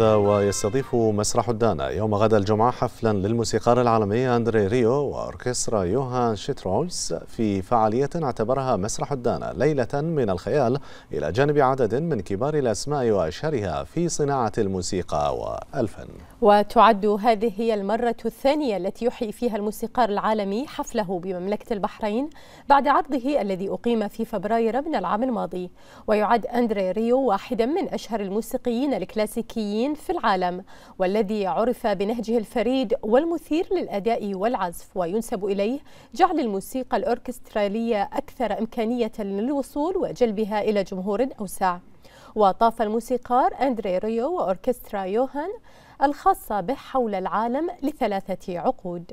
ويستضيف مسرح الدانا يوم غدا الجمعة حفلا للموسيقار العالمي أندري ريو وأوركسترا يوهان شيترولز في فعالية اعتبرها مسرح الدانا ليلة من الخيال إلى جانب عدد من كبار الأسماء وأشهرها في صناعة الموسيقى والفن وتعد هذه هي المرة الثانية التي يحيي فيها الموسيقار العالمي حفله بمملكة البحرين بعد عرضه الذي أقيم في فبراير من العام الماضي ويعد أندري ريو واحدا من أشهر الموسيقيين الكلاسيكيين في العالم والذي عرف بنهجه الفريد والمثير للأداء والعزف وينسب إليه جعل الموسيقى الأوركسترالية أكثر إمكانية للوصول وجلبها إلى جمهور أوسع وطاف الموسيقار أندري ريو وأوركسترا يوهان الخاصة به حول العالم لثلاثة عقود